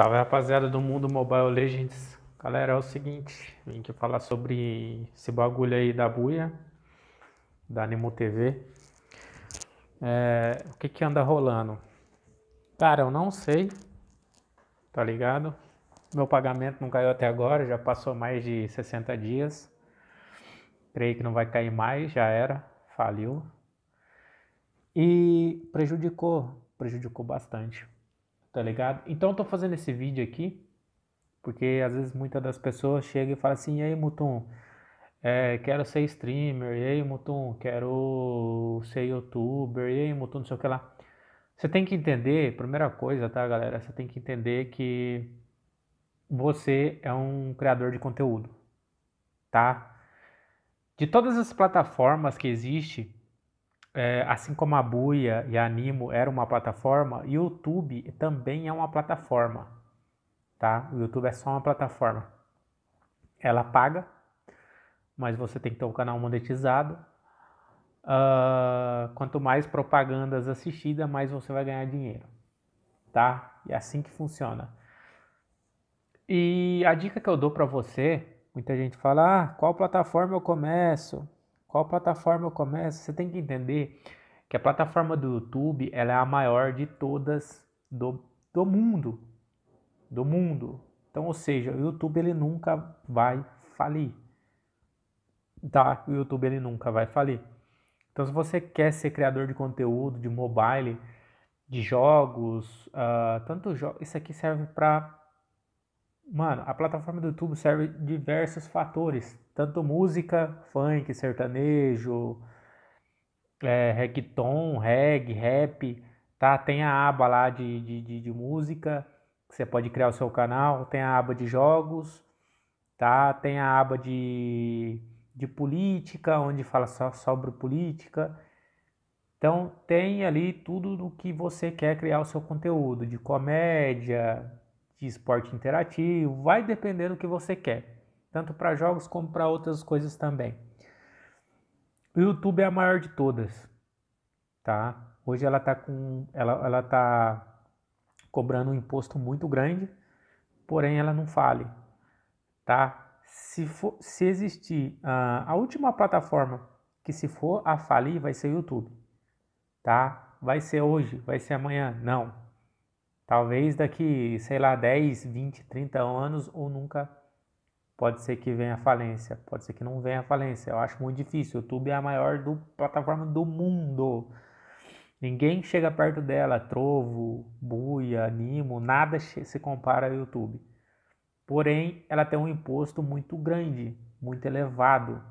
Salve rapaziada do mundo Mobile Legends. Galera, é o seguinte, vim aqui falar sobre esse bagulho aí da buia, da Animo TV. É, o que que anda rolando? Cara, eu não sei, tá ligado? Meu pagamento não caiu até agora, já passou mais de 60 dias. Creio que não vai cair mais, já era, faliu. E prejudicou, prejudicou bastante tá ligado? Então eu tô fazendo esse vídeo aqui, porque às vezes muitas das pessoas chegam e falam assim, e aí Mutum, é, quero ser streamer, e aí Mutum, quero ser youtuber, e aí Mutum, não sei o que lá. Você tem que entender, primeira coisa, tá galera, você tem que entender que você é um criador de conteúdo, tá? De todas as plataformas que existe, é, assim como a Buia e a Animo era uma plataforma, o YouTube também é uma plataforma, tá? O YouTube é só uma plataforma. Ela paga, mas você tem que ter um canal monetizado. Uh, quanto mais propagandas assistidas, mais você vai ganhar dinheiro, tá? E é assim que funciona. E a dica que eu dou para você, muita gente fala, ah, qual plataforma eu começo? Qual plataforma eu começo? Você tem que entender que a plataforma do YouTube ela é a maior de todas do, do mundo. Do mundo. Então, ou seja, o YouTube ele nunca vai falir. Tá? O YouTube ele nunca vai falir. Então, se você quer ser criador de conteúdo, de mobile, de jogos, uh, tanto isso aqui serve para Mano, a plataforma do YouTube serve diversos fatores, tanto música, funk, sertanejo, é, reggaeton, reggae, rap, tá? Tem a aba lá de, de, de, música, que você pode criar o seu canal, tem a aba de jogos, tá? Tem a aba de, de política, onde fala só sobre política. Então tem ali tudo do que você quer criar o seu conteúdo, de comédia, de esporte interativo, vai depender do que você quer, tanto para jogos como para outras coisas também. O YouTube é a maior de todas, tá? Hoje ela tá com ela ela tá cobrando um imposto muito grande, porém ela não fale, tá? Se, for, se existir uh, a última plataforma que se for a falir vai ser o YouTube, tá? Vai ser hoje, vai ser amanhã, não. Talvez daqui, sei lá, 10, 20, 30 anos ou nunca pode ser que venha a falência, pode ser que não venha a falência. Eu acho muito difícil. O YouTube é a maior do, plataforma do mundo. Ninguém chega perto dela, Trovo, Buia, Nimo, nada se compara ao YouTube. Porém, ela tem um imposto muito grande, muito elevado,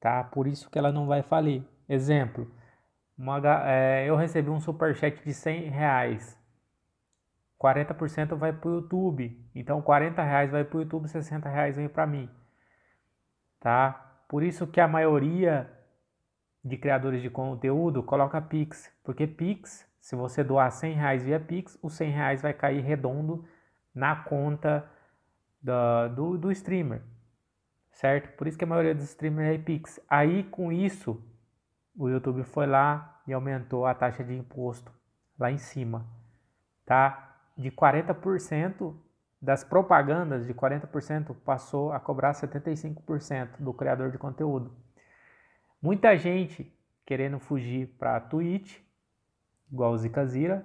tá? Por isso que ela não vai falir. Exemplo, uma, é, eu recebi um superchat de 100 reais 40% vai para o YouTube. Então, 40 reais vai para o YouTube, 60 reais vem para mim. Tá? Por isso que a maioria de criadores de conteúdo coloca Pix. Porque Pix, se você doar 100 reais via Pix, os 100 reais vai cair redondo na conta do, do streamer. Certo? Por isso que a maioria dos streamers é Pix. Aí, com isso, o YouTube foi lá e aumentou a taxa de imposto lá em cima. Tá? de 40% das propagandas, de 40% passou a cobrar 75% do criador de conteúdo. Muita gente querendo fugir para Twitch, igual o Zikazira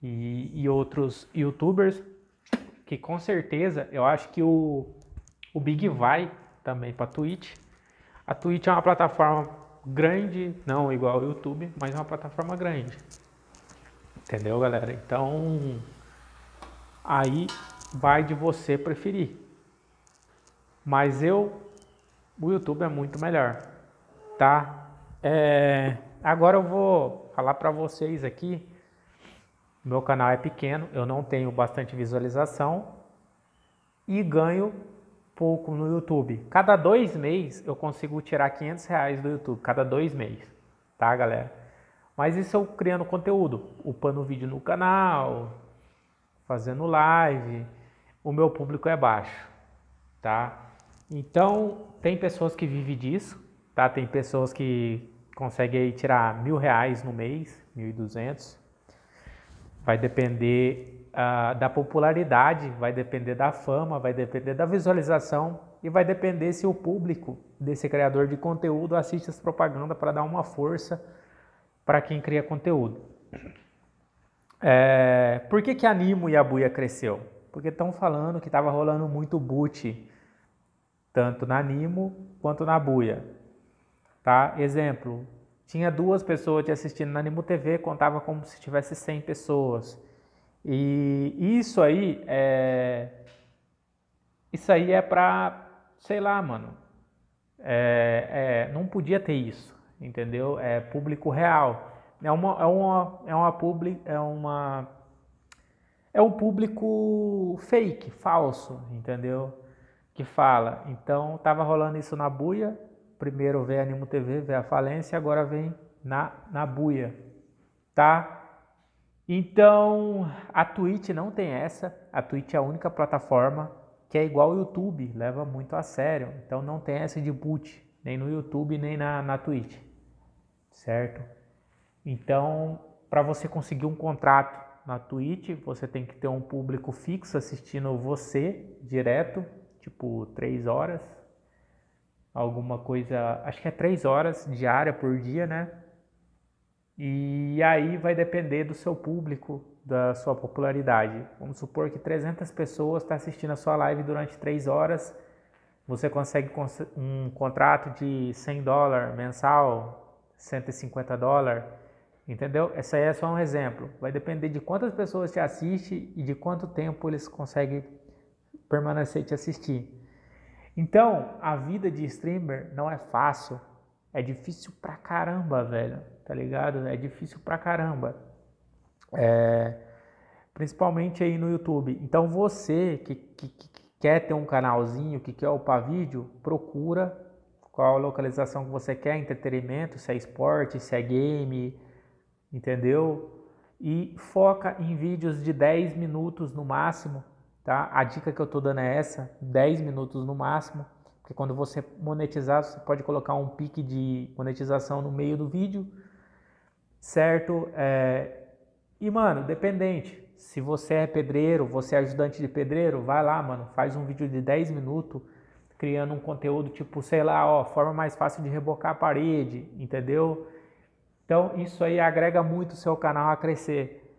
e, e outros youtubers, que com certeza eu acho que o, o Big vai também para Twitch. A Twitch é uma plataforma grande, não igual o YouTube, mas é uma plataforma grande. Entendeu, galera? Então, Aí vai de você preferir. Mas eu, o YouTube é muito melhor, tá? É, agora eu vou falar para vocês aqui. Meu canal é pequeno, eu não tenho bastante visualização e ganho pouco no YouTube. Cada dois meses eu consigo tirar 500 reais do YouTube, cada dois meses, tá galera? Mas isso eu criando conteúdo, upando vídeo no canal, fazendo live, o meu público é baixo, tá? Então, tem pessoas que vivem disso, tá? Tem pessoas que conseguem tirar mil reais no mês, mil e duzentos. Vai depender uh, da popularidade, vai depender da fama, vai depender da visualização e vai depender se o público desse criador de conteúdo assiste as propagandas para dar uma força para quem cria conteúdo. É, por que, que a Nimo e a Buia cresceu? Porque estão falando que estava rolando muito boot, tanto na Nimo quanto na Buia. Tá? Exemplo, tinha duas pessoas te assistindo na Nimo TV, contava como se tivesse 100 pessoas. E isso aí é... Isso aí é pra, sei lá, mano, é, é, não podia ter isso, entendeu? É público real. É uma, é uma, é uma publi, é uma é um público fake, falso, entendeu? Que fala. Então tava rolando isso na buia. Primeiro veio a Animo TV, veio a falência, agora vem na, na buia, tá? Então a Twitch não tem essa. A Twitch é a única plataforma que é igual o YouTube, leva muito a sério. Então não tem essa de boot, nem no YouTube, nem na, na Twitch, certo? Então, para você conseguir um contrato na Twitch, você tem que ter um público fixo assistindo você direto, tipo três horas, alguma coisa, acho que é três horas diária por dia, né? E aí vai depender do seu público, da sua popularidade. Vamos supor que 300 pessoas estão tá assistindo a sua live durante três horas, você consegue um contrato de 100 dólares mensal, 150 dólares Entendeu? Essa aí é só um exemplo. Vai depender de quantas pessoas te assistem e de quanto tempo eles conseguem permanecer te assistir. Então, a vida de streamer não é fácil. É difícil pra caramba, velho. Tá ligado? É difícil pra caramba. É... Principalmente aí no YouTube. Então, você que, que, que quer ter um canalzinho, que quer upar vídeo, procura qual a localização que você quer, entretenimento, se é esporte, se é game, entendeu? E foca em vídeos de 10 minutos no máximo, tá? A dica que eu tô dando é essa, 10 minutos no máximo, porque quando você monetizar, você pode colocar um pique de monetização no meio do vídeo, certo? É... E, mano, dependente, se você é pedreiro, você é ajudante de pedreiro, vai lá, mano, faz um vídeo de 10 minutos, criando um conteúdo tipo, sei lá, ó, forma mais fácil de rebocar a parede, entendeu? Então, isso aí agrega muito o seu canal a crescer,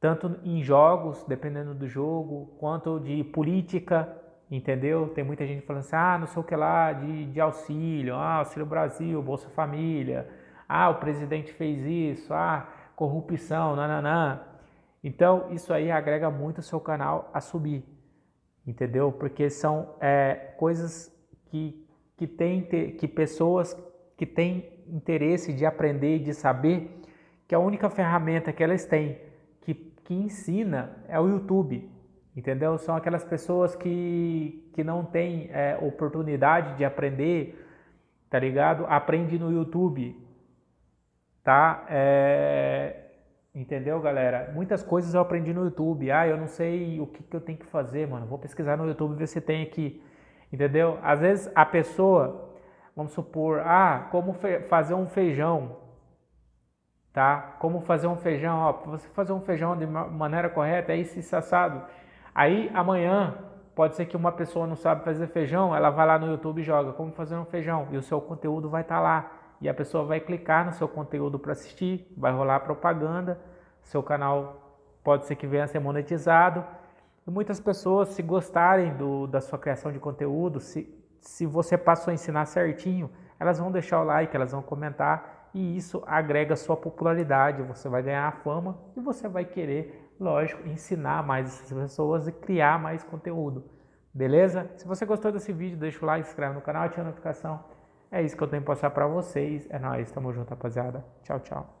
tanto em jogos, dependendo do jogo, quanto de política, entendeu? Tem muita gente falando assim, ah, não sei o que lá, de, de auxílio, ah, Auxílio Brasil, Bolsa Família, ah, o presidente fez isso, ah, corrupção, nananã. Então, isso aí agrega muito o seu canal a subir, entendeu? Porque são é, coisas que, que, tem, que pessoas que têm interesse de aprender e de saber, que a única ferramenta que elas têm que, que ensina é o YouTube. Entendeu? São aquelas pessoas que, que não têm é, oportunidade de aprender, tá ligado? Aprende no YouTube, tá? É... Entendeu, galera? Muitas coisas eu aprendi no YouTube. Ah, eu não sei o que, que eu tenho que fazer, mano. Vou pesquisar no YouTube ver se tem aqui. Entendeu? Às vezes a pessoa Vamos supor, ah, como fazer um feijão, tá? Como fazer um feijão, ó, você fazer um feijão de maneira correta, é isso, isso assado. Aí amanhã pode ser que uma pessoa não sabe fazer feijão, ela vai lá no YouTube e joga como fazer um feijão e o seu conteúdo vai estar tá lá e a pessoa vai clicar no seu conteúdo para assistir, vai rolar propaganda, seu canal pode ser que venha a ser monetizado. E muitas pessoas, se gostarem do, da sua criação de conteúdo, se se você passou a ensinar certinho, elas vão deixar o like, elas vão comentar e isso agrega sua popularidade, você vai ganhar fama e você vai querer, lógico, ensinar mais essas pessoas e criar mais conteúdo. Beleza? Se você gostou desse vídeo, deixa o like, se inscreve no canal, ativa a notificação. É isso que eu tenho que passar para vocês. É nóis, tamo junto, rapaziada. Tchau, tchau.